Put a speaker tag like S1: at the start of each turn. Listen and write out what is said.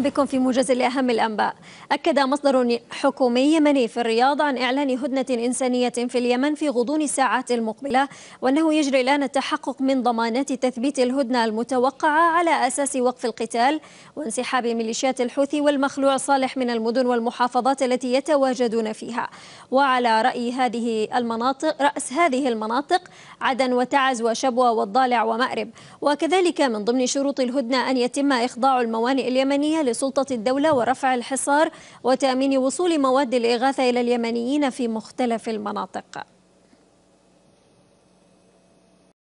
S1: بكم في موجز لأهم الأنباء أكد مصدر حكومي يمني في الرياض عن إعلان هدنة إنسانية في اليمن في غضون الساعات المقبلة وأنه يجري الآن التحقق من ضمانات تثبيت الهدنة المتوقعة على أساس وقف القتال وانسحاب ميليشيات الحوثي والمخلوع صالح من المدن والمحافظات التي يتواجدون فيها وعلى رأي هذه المناطق رأس هذه المناطق عدن وتعز وشبوة والضالع ومأرب وكذلك من ضمن شروط الهدنة أن يتم إخضاع الموانئ اليمنية لسلطة الدولة ورفع الحصار وتأمين وصول مواد الإغاثة إلى اليمنيين في مختلف المناطق